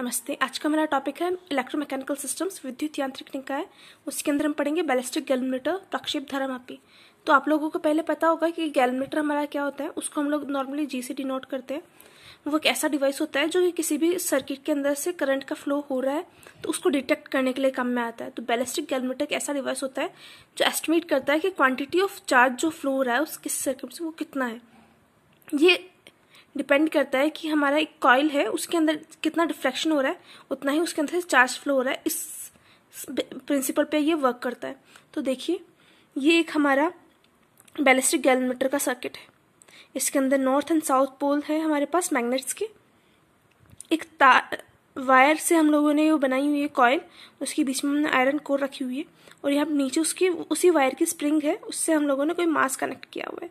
नमस्ते आज का हमारा टॉपिक है इलेक्ट्रोमैकेनिकल सिस्टम्स विद्युत यांत्रिक निकाय उसके अंदर हम पढ़ेंगे बैलिस्टिक गैलोमीटर प्रक्षेप धारा मापी तो आप लोगों को पहले पता होगा कि गैलोमीटर हमारा क्या होता है उसको हम लोग नॉर्मली जी से डिनोट करते हैं वो एक ऐसा डिवाइस होता है जो कि किसी भी सर्किट के अंदर से करंट का फ्लो हो रहा है तो उसको डिटेक्ट करने के लिए काम में आता है तो बैलिस्टिक गैलोमीटर एक ऐसा डिवाइस होता है जो एस्टिमेट करता है कि क्वांटिटी ऑफ चार्ज जो फ्लो हो रहा है उस किस सर्किट से वो कितना है ये डिपेंड करता है कि हमारा एक कॉयल है उसके अंदर कितना डिफ्लेक्शन हो रहा है उतना ही उसके अंदर चार्ज फ्लो हो रहा है इस प्रिंसिपल पे ये वर्क करता है तो देखिए ये एक हमारा बैलिस्टिक गैलोमीटर का सर्किट है इसके अंदर नॉर्थ एंड साउथ पोल है हमारे पास मैग्नेट्स के एक तार वायर से हम लोगों ने वो बनाई हुई है कॉयल उसके बीच में हमने आयरन कोर रखी हुई है और यहाँ नीचे उसकी उसी वायर की स्प्रिंग है उससे हम लोगों ने कोई मास कनेक्ट किया हुआ है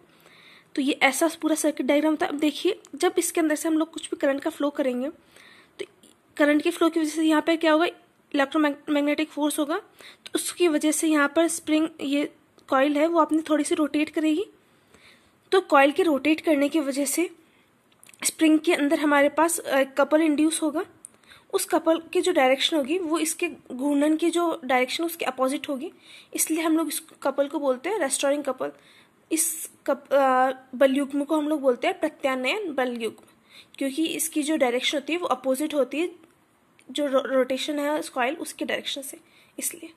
तो ये ऐसा पूरा सर्किट डायग्राम था अब देखिए जब इसके अंदर से हम लोग कुछ भी करंट का फ्लो करेंगे तो करंट के फ्लो की वजह से यहाँ पर क्या होगा इलेक्ट्रोमैग्नेटिक फोर्स होगा तो उसकी वजह से यहाँ पर स्प्रिंग ये कॉयल है वो अपनी थोड़ी सी रोटेट करेगी तो कॉयल के रोटेट करने की वजह से स्प्रिंग के अंदर हमारे पास कपल इंड्यूस होगा उस कपल की जो डायरेक्शन होगी वो इसके घूर्णन की जो डायरेक्शन उसके अपोजिट होगी इसलिए हम लोग इस कपल को बोलते हैं रेस्टोरिंग कपल इस कप बलयुग्म को हम लोग बोलते हैं प्रत्यानयन बलयुग्म क्योंकि इसकी जो डायरेक्शन होती है वो अपोजिट होती है जो रो, रोटेशन है कॉयल उसके डायरेक्शन से इसलिए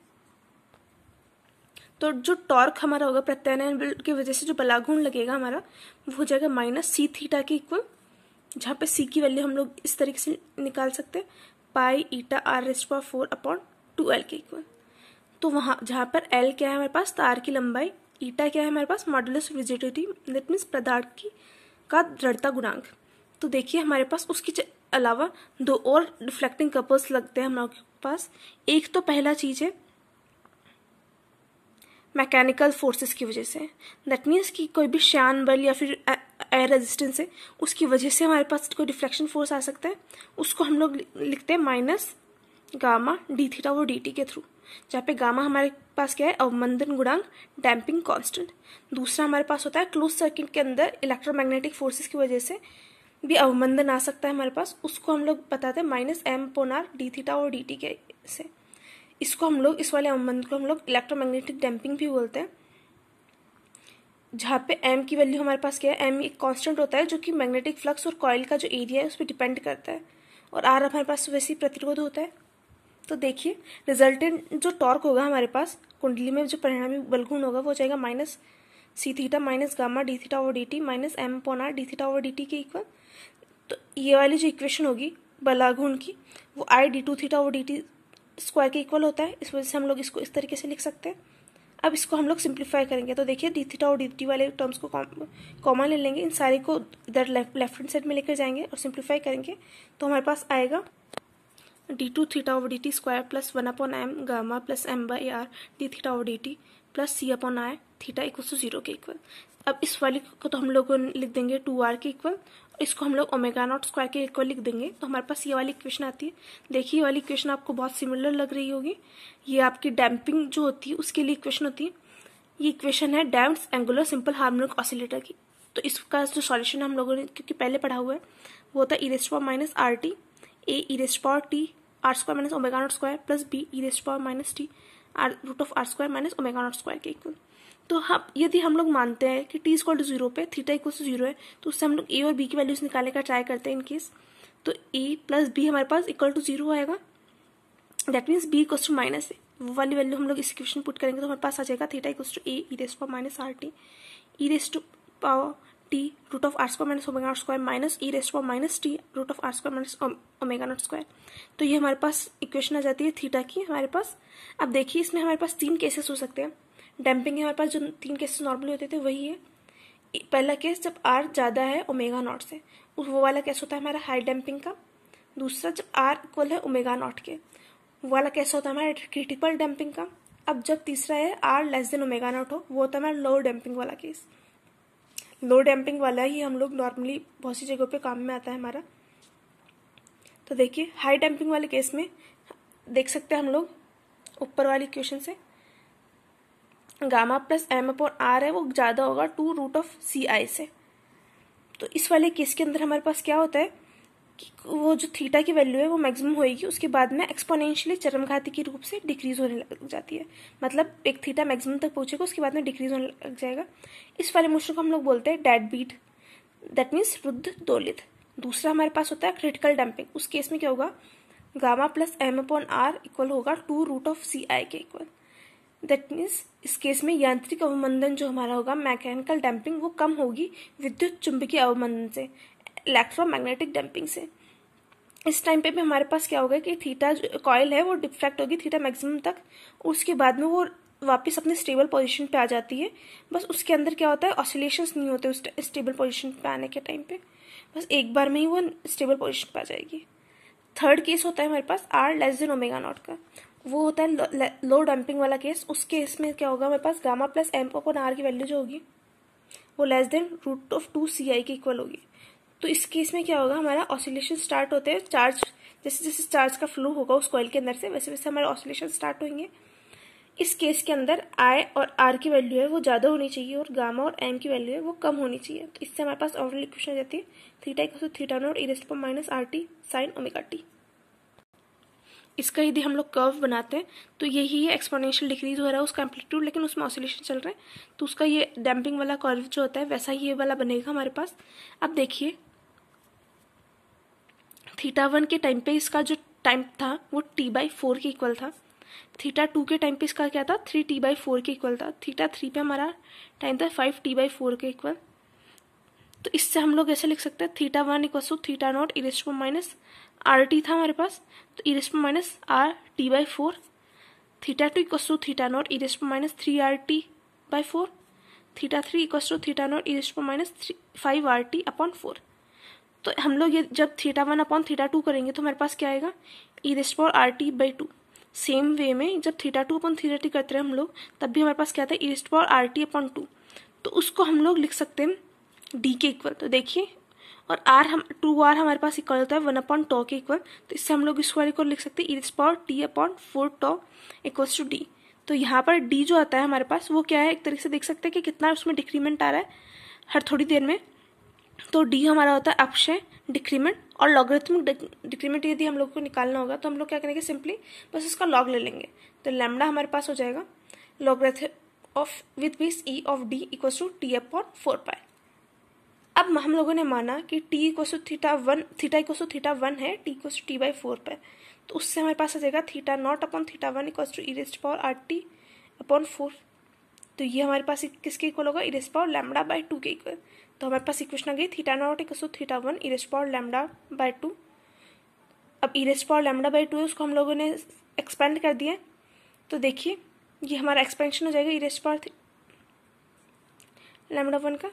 तो जो टॉर्क हमारा होगा प्रत्यानयन बल की वजह से जो बलागुण लगेगा हमारा वो हो जाएगा माइनस सी थीटा के इक्वल जहाँ पे सी की वैल्यू हम लोग इस तरीके से निकाल सकते हैं pi eta R raised power four upon two L के इक्वल तो वहाँ जहाँ पर एल क्या है हमारे पास तार की लंबाई ईटा क्या है हमारे पास मॉडुलस रिजिडिटी दैट मीन्स पदार्थ की का दृढ़ता गुणांक तो देखिए हमारे पास उसके अलावा दो और रिफ्लेक्टिंग कपल्स लगते हैं हमारे पास एक तो पहला चीज़ है मैकेनिकल फोर्सेस की वजह से दैट मीन्स कि कोई भी श्यान बल या फिर एयर रेजिस्टेंस है उसकी वजह से हमारे पास कोई डिफ्लेक्शन फोर्स आ सकता है उसको हम लोग लिखते हैं माइनस गामा डी थीटा और डी टी के थ्रू जहाँ पे गामा हमारे पास क्या है अवमंदन गुणांक डैम्पिंग कांस्टेंट दूसरा हमारे पास होता है क्लोज सर्किट के अंदर इलेक्ट्रोमैग्नेटिक फोर्सेस की वजह से भी अवमंदन आ सकता है हमारे पास उसको हम लोग बताते हैं minus M upon R D theta और डी टी के से इसको हम लोग इस वाले अवमंदन को हम लोग इलेक्ट्रोमैग्नेटिक डैम्पिंग भी बोलते हैं जहाँ पे एम की वैल्यू हमारे पास क्या है एम एक कॉन्स्टेंट होता है जो कि मैग्नेटिक फ्लक्स और कॉयल का जो एरिया है उस पर डिपेंड करता है और आर हमारे पास वैसे ही प्रतिरोध होता है तो देखिए रिजल्टेंट जो टॉर्क होगा हमारे पास कुंडली में जो परिणामी बलगुण होगा वो जाएगा minus C theta minus gamma D theta over D T minus M upon R D theta over D T के इक्वल तो ये वाली जो इक्वेशन होगी बलागुण की वो I D two theta over D T square के इक्वल होता है इस वजह से हम लोग इसको इस तरीके से लिख सकते हैं अब इसको हम लोग सिंप्लीफाई करेंगे तो देखिए डी थीटा और डी टी वाले टर्म्स को कॉमन ले लेंगे इन सारे को इधर लेफ्ट लेफ्ट हैंड साइड में लेकर जाएंगे और सिंप्लीफाई करेंगे तो हमारे पास आएगा D two theta over D T square plus one upon M gamma plus M by R D theta over D T plus C upon I theta equal to zero के इक्वल अब इस वाली को तो हम लोग लिख देंगे टू आर के इक्वल इसको हम लोग ओमेगा नॉट स्क्वायर के इक्वल लिख देंगे तो हमारे पास ये वाली इक्वेशन आती है देखिए ये वाली इक्वेशन आपको बहुत सिमिलर लग रही होगी ये आपकी डैम्पिंग जो होती है उसके लिए इक्वेशन होती है ये इक्वेशन है damp angular simple harmonic oscillator की तो इसका जो सॉल्यूशन हम लोगों ने क्योंकि पहले पढ़ा हुआ है वो था e raised power minus R T A e raised power T R square minus omega naught square plus B e raised power minus T R root of R square minus omega naught square के equal तो हम यदि हम लोग मानते हैं कि T equal to zero पे थीटा इक्वल टू जीरो है तो उससे हम लोग ए और बी की वैल्यूज निकालने का ट्राई करते हैं इनकेस तो ए प्लस बी हमारे पास इक्वल टू जीरो आएगा that means B equal to minus A वो वाली वैल्यू हम लोग इस क्वेश्चन पुट करेंगे तो हमारे पास आ जाएगा theta equal to A e raised power minus R T e raised to power T root of R square minus omega naught square minus e raised power minus T root of R square minus omega naught square तो ये हमारे पास equation आ जाती है theta की हमारे पास अब देखिए इसमें हमारे पास तीन केसेस हो सकते हैं डैम्पिंग के हमारे पास जो तीन केसेस नॉर्मली होते थे वही है पहला केस जब आर ज़्यादा है ओमेगा नॉट से वो वाला केस होता है हमारा हाई डैम्पिंग का दूसरा जब आर इक्वल है ओमेगा नॉट के वो वाला केस होता है हमारा क्रिटिकल डैम्पिंग का अब जब तीसरा है R less than omega naught हो वो होता है हमारा लो डैम्पिंग वाला केस लो डैम्पिंग वाला ही हम लोग नॉर्मली बहुत सी जगहों पे काम में आता है हमारा तो देखिए हाई डैम्पिंग वाले केस में देख सकते हैं हम लोग ऊपर वाली क्वेश्चन से gamma plus M upon R है वो ज़्यादा होगा two root of C I से तो इस वाले केस के अंदर हमारे पास क्या होता है कि जो थीटा की वैल्यू है वो मैक्सिमम होएगी उसके बाद में एक्सपोनेंशियली चरमघाती के रूप से डिक्रीज होने लग जाती है मतलब एक थीटा मैक्सिमम तक पहुंचेगा उसके बाद में डिक्रीज होने लग जाएगा इस वाले मोशन को हम लोग बोलते हैं डेड बीट दैट मीन्स रुद्ध दोलित दूसरा हमारे पास होता है क्रिटिकल डंपिंग उस केस में क्या होगा gamma plus M upon R equal होगा two root of C I के इक्वल दैट मीन्स इस केस में यांत्रिक अवमंदन जो हमारा होगा मैकेनिकल डंपिंग वो कम होगी विद्युत चुंबकीय अवमंदन से इलेक्ट्रोमैग्नेटिक डंपिंग से इस टाइम पे भी हमारे पास क्या होगा कि थीटा कॉयल है वो डिफ्रैक्ट होगी थीटा मैक्सिमम तक उसके बाद में वो वापस अपनी स्टेबल पोजीशन पे आ जाती है बस उसके अंदर क्या होता है ऑसिलेशंस नहीं होते उस स्टेबल पोजीशन पे आने के टाइम पे बस एक बार में ही वो स्टेबल पोजीशन पे आ जाएगी थर्ड केस होता है हमारे पास R less than omega naught का वो होता है लो डंपिंग वाला केस उस केस में क्या होगा हमारे पास गामा प्लस एम आर की वैल्यू जो होगी वो less than root of two C I की इक्वल होगी तो इस केस में क्या होगा हमारा ऑसिलेशन स्टार्ट होते हैं चार्ज जैसे जैसे चार्ज का फ्लो होगा उस कॉइल के अंदर से वैसे वैसे हमारे ऑसिलेशन स्टार्ट होंगे इस केस के अंदर आई और आर की वैल्यू है वो ज़्यादा होनी चाहिए और गामा और एम की वैल्यू है वो कम होनी चाहिए तो इससे हमारे पास ऑवरल इक्वेशन आ जाती है theta equal to theta naught e raised पर minus R T sine omega T इसका यदि हम लोग कर्व बनाते हैं तो यही है एक्सपोनेंशियल डिक्रीज हो रहा है उसका एम्पलीट्यूड लेकिन उसमें ऑसिलेशन चल रहा है तो उसका ये डैम्पिंग वाला कर्व जो होता है वैसा ही ये वाला बनेगा हमारे पास अब देखिए थीटा वन के टाइम पे इसका जो टाइम था वो टी बाई फोर के इक्वल था थीटा टू के टाइम पे इसका क्या था थ्री टी बाई फोर के इक्वल था थीटा थ्री पे हमारा टाइम था फाइव टी बाई फोर के इक्वल तो इससे हम लोग ऐसे लिख सकते हैं theta one equal to theta naught e raised to minus R T था हमारे पास तो e raised to minus R T by four theta two equal to theta naught e raised to minus three R T by four theta three equal to theta naught e raised to minus three five R T upon four तो हम लोग ये जब theta one upon theta two करेंगे तो हमारे पास क्या आएगा e raised power R T by two same way में जब theta two upon theta T करते रहे हम लोग तब भी हमारे पास क्या है e raised power R T upon two तो उसको हम लोग लिख सकते हैं डी के इक्वल तो देखिए और आर हम टू आर हमारे पास इक्वल होता है वन अपॉन टॉ के इक्वल तो इससे हम लोग इस वाले को लिख सकते हैं e raised power T upon four tau equals to D तो यहाँ पर डी जो आता है हमारे पास वो क्या है एक तरीके से देख सकते हैं कि कितना उसमें डिक्रीमेंट आ रहा है हर थोड़ी देर में तो डी हमारा होता है अपशय डिक्रीमेंट और लॉगरिथमिक डिक्रीमेंट यदि हम लोग को निकालना होगा तो हम लोग क्या करेंगे सिंपली बस इसका लॉग ले लेंगे तो लैमडा हमारे पास हो जाएगा logarithm of with base e of D equal to T upon four pi अब हम लोगों ने माना कि T equals to theta one theta equals to theta one है T equals to T by four pi तो उससे हमारे पास आ जाएगा theta naught upon theta one equals to e raised power R T upon four तो ये हमारे पास किसके इक्वल होगा e raised power lambda by two के इक्वल तो हमारे पास इक्वेशन आ गई थीटा नॉट एक theta one e raised power lambda by two अब e raised power lambda by two है उसको हम लोगों ने एक्सपेंड कर दिया तो देखिए ये हमारा एक्सपेंशन हो जाएगा इरेस पावर लैमडा वन का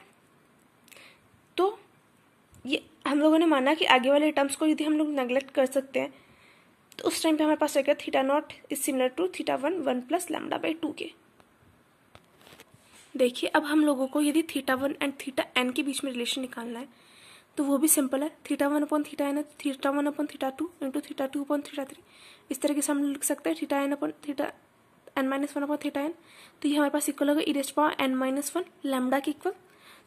तो ये हम लोगों ने माना कि आगे वाले टर्म्स को यदि हम लोग नेग्लेक्ट कर सकते हैं तो उस टाइम पे हमारे पास रहेगा theta naught is similar to theta one one plus lambda by two के देखिए अब हम लोगों को यदि theta one and theta N के बीच में रिलेशन निकालना है तो वो भी सिंपल है theta one upon theta n theta one upon theta two into theta two upon theta three इस तरीके से हम लिख सकते हैं theta n upon theta n minus one upon theta n तो ये हमारे पास इक्वल होगा e raised power n minus one lambda के इक्वल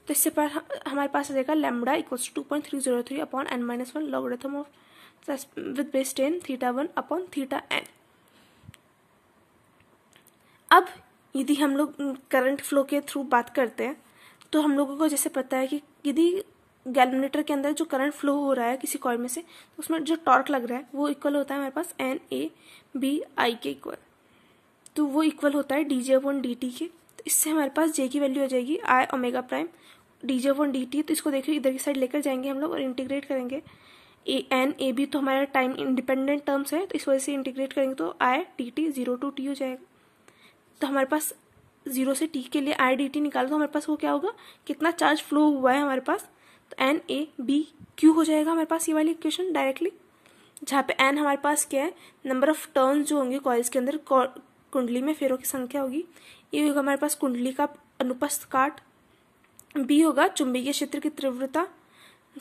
तो इससे पर हमारे पास आ जाएगा lambda equals to point three zero three upon n minus one logarithm of with base ten theta one upon theta n अब यदि हम लोग करंट फ्लो के थ्रू बात करते हैं तो हम लोगों को जैसे पता है कि यदि गैलमीटर के अंदर जो करंट फ्लो हो रहा है किसी कॉइल में से तो उसमें जो टॉर्क लग रहा है वो इक्वल होता है हमारे पास एन ए बी आई के इक्वल तो वो इक्वल होता है d j one d T के तो इससे हमारे पास जे की वैल्यू हो जाएगी i omega prime d j one d t तो इसको देखिए इधर की साइड लेकर जाएंगे हम लोग और इंटीग्रेट करेंगे ए एन ए बी तो हमारा टाइम इंडिपेंडेंट टर्म्स है तो इस वजह से इंटीग्रेट करेंगे तो i d t zero to t हो जाएगा तो हमारे पास जीरो से टी के लिए आई डी टी निकालो तो हमारे पास वो क्या होगा कितना चार्ज फ्लो हुआ है हमारे पास तो एन ए बी क्यू हो जाएगा हमारे पास ये वाली इक्वेशन डायरेक्टली जहाँ पे एन हमारे पास क्या है नंबर ऑफ टर्न जो होंगे कॉइल्स के अंदर कुंडली में फेरों की संख्या होगी ये होगा हमारे पास कुंडली का अनुपस्थ काट बी होगा चुंबकीय क्षेत्र की तीव्रता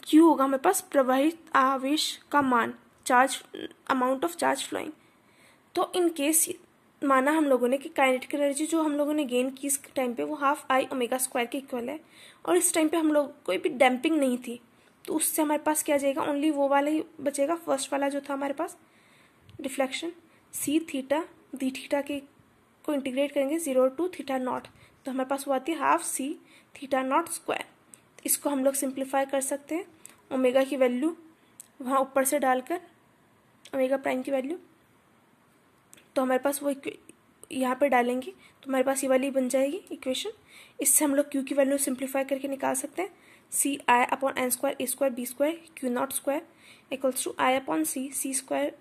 क्यू होगा हमारे पास प्रवाहित आवेश का मान charge amount of charge flowing तो इन केस माना हम लोगों ने कि काइनेटिक एनर्जी जो हम लोगों ने गेन की इस टाइम पे वो हाफ आई ओमेगा स्क्वायर के इक्वल है और इस टाइम पे हम लोग कोई भी डैम्पिंग नहीं थी तो उससे हमारे पास क्या जाएगा ओनली वो वाला ही बचेगा फर्स्ट वाला जो था हमारे पास reflection c theta d theta के को इंटीग्रेट करेंगे जीरो टू थीटा नॉट तो हमारे पास वो आती है half c theta not square इसको हम लोग सिंप्लीफाई कर सकते हैं ओमेगा की वैल्यू वहाँ ऊपर से डालकर ओमेगा प्राइम की वैल्यू तो हमारे पास वो यहाँ पर डालेंगे तो हमारे पास ये वाली बन जाएगी इक्वेशन इससे हम लोग क्यू की वैल्यू सिंप्लीफाई करके निकाल सकते हैं c i upon n square a square b square q not square equals to i upon c c square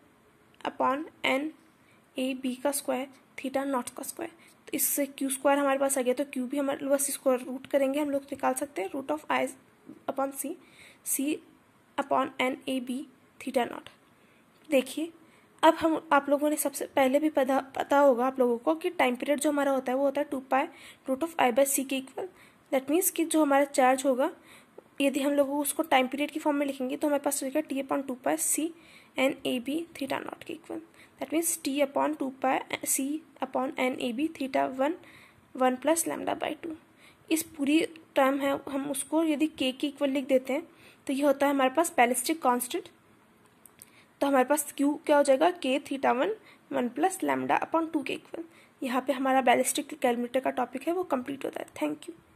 upon n a b का स्क्वायर थीटा नॉट का स्क्वायर तो इससे क्यू स्क्वायर हमारे पास आ गया तो क्यू भी हमारे बस स्क्वायर रूट करेंगे हम लोग निकाल सकते हैं root of i upon c c upon n a b theta not देखिए अब हम आप लोगों ने सबसे पहले भी पता पता होगा आप लोगों को कि टाइम पीरियड जो हमारा होता है वो होता है two pi root of i by c के इक्वल दैट मीन्स कि जो हमारा चार्ज होगा यदि हम लोग उसको टाइम पीरियड की फॉर्म में लिखेंगे तो हमारे पास होगा T upon two pi c n a b theta not के equal that means t upon two pi c upon n a b theta one one plus lambda by two इस पूरी term है हम उसको यदि के के इक्वल लिख देते हैं तो ये होता है हमारे पास बैलिस्टिक कॉन्स्टेंट तो हमारे पास क्यू क्या हो जाएगा के theta one one plus lambda upon two के इक्वल यहाँ पे हमारा बैलिस्टिक कैलमीटर का टॉपिक है वो कंप्लीट होता है थैंक यू